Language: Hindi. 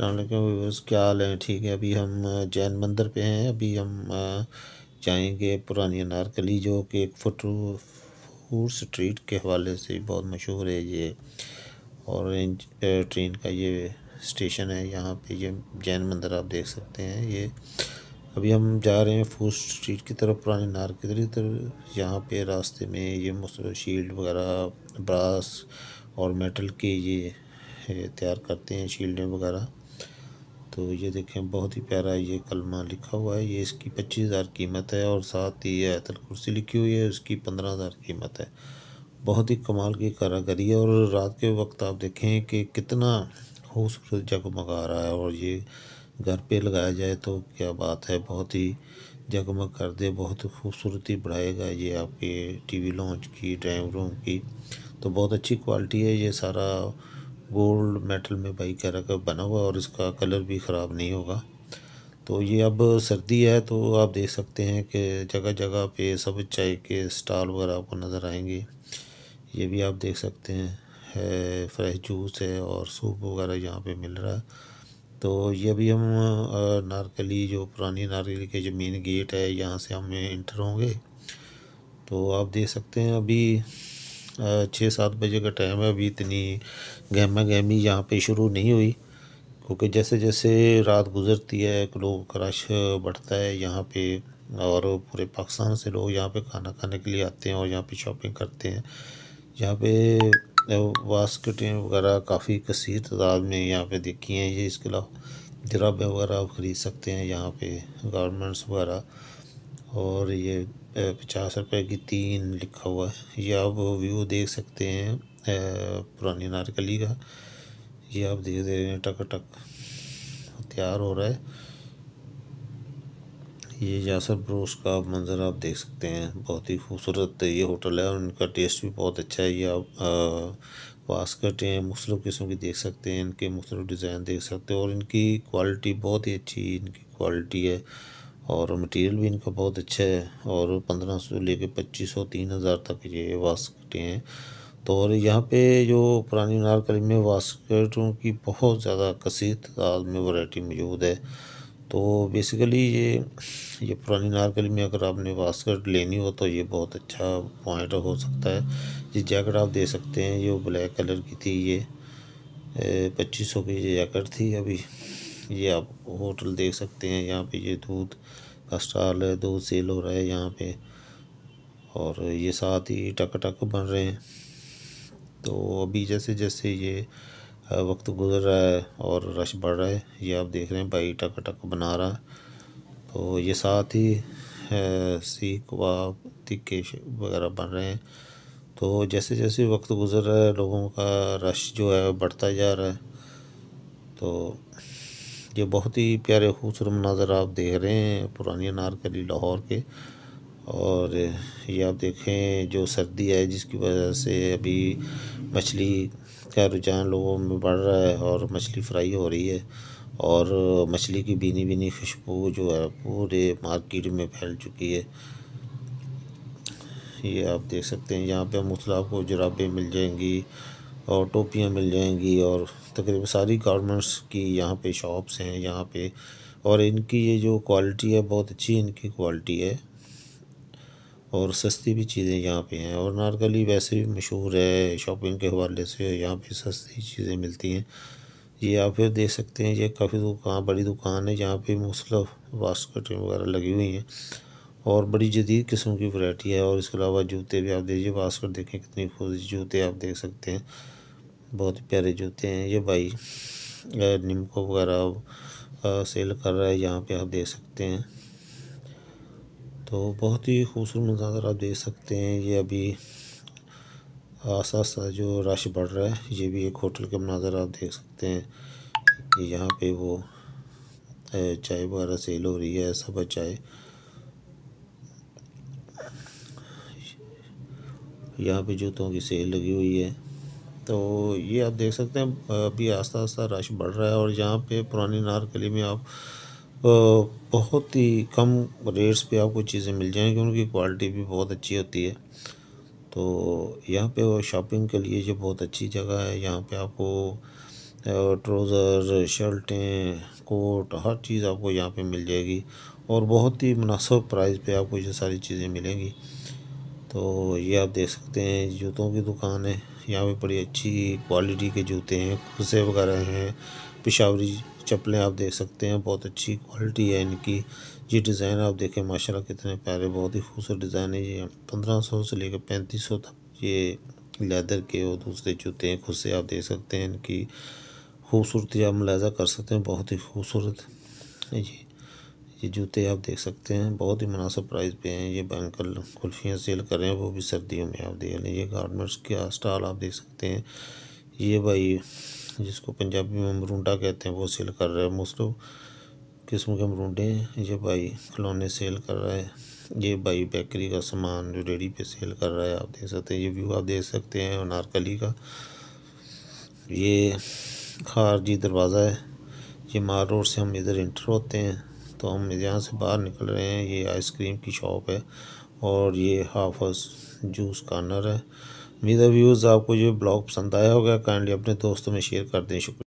व्यूवर्स क्या हाल है ठीक है अभी हम जैन मंदिर पे हैं अभी हम जाएंगे पुरानी नारकली जो कि एक फटू फूड स्ट्रीट के हवाले से बहुत मशहूर है ये ऑरेंज ट्रेन का ये स्टेशन है यहाँ पे ये जैन मंदिर आप देख सकते हैं ये अभी हम जा रहे हैं फूड स्ट्रीट की तरफ पुरानी की तरफ यहाँ पे रास्ते में ये शील्ड वगैरह ब्रास और मेटल के ये तैयार करते हैं शील्डें वगैरह तो ये देखें बहुत ही प्यारा ये कलमा लिखा हुआ है ये इसकी पच्चीस हज़ार कीमत है और साथ ही ये आयतल कुर्सी लिखी हुई है उसकी पंद्रह हज़ार कीमत है बहुत ही कमाल की कारागरी है और रात के वक्त आप देखें कि कितना खूबसूरत जगमगा रहा है और ये घर पे लगाया जाए तो क्या बात है बहुत ही जगमग कर दे बहुत खूबसूरती बढ़ाएगा ये आपके वी लॉन्च की ड्राइंग रूम की तो बहुत अच्छी क्वालिटी है ये सारा गोल्ड मेटल में भाई रहा है बना हुआ और इसका कलर भी ख़राब नहीं होगा तो ये अब सर्दी है तो आप देख सकते हैं कि जगह जगह पे सब चाय के स्टॉल वगैरह आपको नज़र आएंगे ये भी आप देख सकते हैं है फ्रेश जूस है और सूप वगैरह यहाँ पे मिल रहा है तो ये भी हम नारकली जो पुरानी नारकली के जो मेन गेट है यहाँ से हम इंटर होंगे तो आप देख सकते हैं अभी छः सात बजे का टाइम है अभी इतनी गहमा गहमी यहाँ पे शुरू नहीं हुई क्योंकि जैसे जैसे रात गुजरती है लोगों का रश बढ़ता है यहाँ पे और पूरे पाकिस्तान से लोग यहाँ पे खाना खाने के लिए आते हैं और यहाँ पे शॉपिंग करते हैं यहाँ पे बास्केटें वगैरह काफ़ी कसर तादाद में यहाँ पर देखी हैं ये इसके अलावा जराबे वगैरह आप ख़रीद सकते हैं यहाँ पे गारमेंट्स वगैरह और ये पचास रुपए की तीन लिखा हुआ है ये आप व्यू देख सकते हैं पुरानी नारकली का ये आप देख दे रहे हैं टक टक तैयार हो रहा है ये यासर ब्रोस का मंज़र आप देख सकते हैं बहुत ही खूबसूरत ये होटल है और इनका टेस्ट भी बहुत अच्छा है ये आप बास्कट हैं मुख्तु किस्म की देख सकते हैं इनके मुख्तु डिज़ाइन देख सकते हैं और इनकी क्वालिटी बहुत ही अच्छी इनकी क्वालिटी है और मटेरियल भी इनका बहुत अच्छा है और पंद्रह सौ लेके पच्चीस सौ तीन हज़ार तक ये वास्कटें हैं तो और यहाँ पे जो पुरानी नारकली में वास्कटों की बहुत ज़्यादा कसी तादाद में वैरायटी मौजूद है तो बेसिकली ये ये पुरानी नारकली में अगर आपने वास्कट लेनी हो तो ये बहुत अच्छा पॉइंट हो सकता है ये जैकेट आप दे सकते हैं ये ब्लैक कलर की थी ये पच्चीस सौ की ये जैकेट थी अभी ये आप होटल देख सकते हैं यहाँ पे ये दूध का स्टॉल है दूध सेल हो रहा है यहाँ पे और ये साथ ही टक टक बन रहे हैं तो अभी जैसे जैसे ये वक्त गुजर रहा है और रश बढ़ रहा है ये आप देख रहे हैं भाई टक टक बना रहा है तो ये साथ ही सीख कबाब तिक्के वगैरह बन रहे हैं तो जैसे जैसे वक्त गुजर रहा है लोगों का रश जो है बढ़ता जा रहा है तो ये बहुत ही प्यारे खूबसूरत मनाजर आप देख रहे हैं पुरानी अनारकली लाहौर के और ये आप देखें जो सर्दी है जिसकी वजह से अभी मछली का रुझान लोगों में बढ़ रहा है और मछली फ्राई हो रही है और मछली की बीनी बीनी खुशबू जो है पूरे मार्केट में फैल चुकी है ये आप देख सकते हैं यहाँ पे मुसला को जराबें मिल जाएंगी और टोपियाँ मिल जाएंगी और तकरीबन सारी गारमेंट्स की यहाँ पे शॉप्स हैं यहाँ पे और इनकी ये जो क्वालिटी है बहुत अच्छी इनकी क्वालिटी है और सस्ती भी चीज़ें यहाँ पे हैं और नारकली वैसे भी मशहूर है शॉपिंग के हवाले से यहाँ पे सस्ती चीज़ें मिलती हैं ये आप फिर देख सकते हैं ये काफ़ी दुकान बड़ी दुकान है जहाँ पर मुसलफ बास्कट वगैरह लगी हुई हैं और बड़ी जदीद किस्म की वैरायटी है और इसके अलावा जूते भी आप देखिए बास्कट देखें कितनी खूब जूते आप देख सकते हैं बहुत प्यारे जूते हैं ये भाई निमको वगैरह सेल कर रहा है यहाँ पे आप देख सकते हैं तो बहुत ही खूबसूरत मंजर आप देख सकते हैं ये अभी आसा सा जो रश बढ़ रहा है ये भी एक होटल के मनाजर आप देख सकते हैं यहाँ पे वो चाय वगैरह सेल हो रही है सब चाय यहाँ पे जूतों की सेल लगी हुई है तो ये आप देख सकते हैं अभी आस्ता आस्ता रश बढ़ रहा है और यहाँ पे पुरानी नार गली में आप बहुत ही कम रेट्स पे आपको चीज़ें मिल जाएंगी उनकी क्वालिटी भी बहुत अच्छी होती है तो यहाँ पे शॉपिंग के लिए जो बहुत अच्छी जगह है यहाँ पे आपको ट्रोज़र शर्टें कोट हर चीज़ आपको यहाँ पे मिल जाएगी और बहुत ही मुनासब प्राइस पे आपको ये सारी चीज़ें मिलेंगी तो ये आप देख सकते हैं जूतों की दुकान है यहाँ पे बड़ी अच्छी क्वालिटी के जूते हैं खुसे वगैरह हैं पिशावरी चप्पलें आप देख सकते हैं बहुत अच्छी क्वालिटी है इनकी ये डिज़ाइन आप देखें माशाल्लाह कितने प्यारे बहुत ही खूबसूरत डिज़ाइन है ये पंद्रह सौ से लेकर पैंतीस सौ तक ये लेदर के और दूसरे जूते हैं खुद से आप देख सकते हैं इनकी खूबसूरती आप मुलाजा कर सकते हैं बहुत ही खूबसूरत जी ये जूते आप देख सकते हैं बहुत ही मुनासब प्राइस पे हैं ये बैंकल कुल्फियाँ सेल कर रहे हैं वो भी सर्दियों में आप देख लें ये गारमेंट्स का स्टॉल आप देख सकते हैं ये भाई जिसको पंजाबी में मरूडा कहते हैं वो सेल कर रहा है मोस्ट किस्म के मरूडे हैं ये भाई खिलौने सेल कर रहा है ये भाई बेकरी का सामान जो रेडी पे सेल कर रहा है आप देख सकते हैं ये व्यू आप देख सकते हैं नारकली का ये खारजी दरवाज़ा है ये मार रोड से हम इधर इंटर होते हैं तो हम यहाँ से बाहर निकल रहे हैं ये आइसक्रीम की शॉप है और ये हाफस जूस कॉर्नर है मेरा व्यूज़ आपको ये ब्लॉग पसंद आया होगा काइंडली अपने दोस्तों में शेयर कर दें शुक्रिया